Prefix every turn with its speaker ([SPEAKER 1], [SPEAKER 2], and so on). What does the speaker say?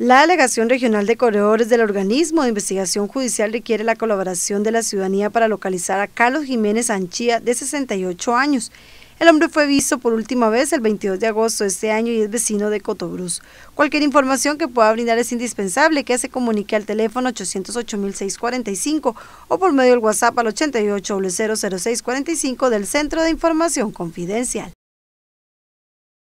[SPEAKER 1] La delegación regional de corredores del organismo de investigación judicial requiere la colaboración de la ciudadanía para localizar a Carlos Jiménez Anchía, de 68 años. El hombre fue visto por última vez el 22 de agosto de este año y es vecino de Cotobruz. Cualquier información que pueda brindar es indispensable que se comunique al teléfono 808.645 o por medio del WhatsApp al 88.006.45 del Centro de Información Confidencial.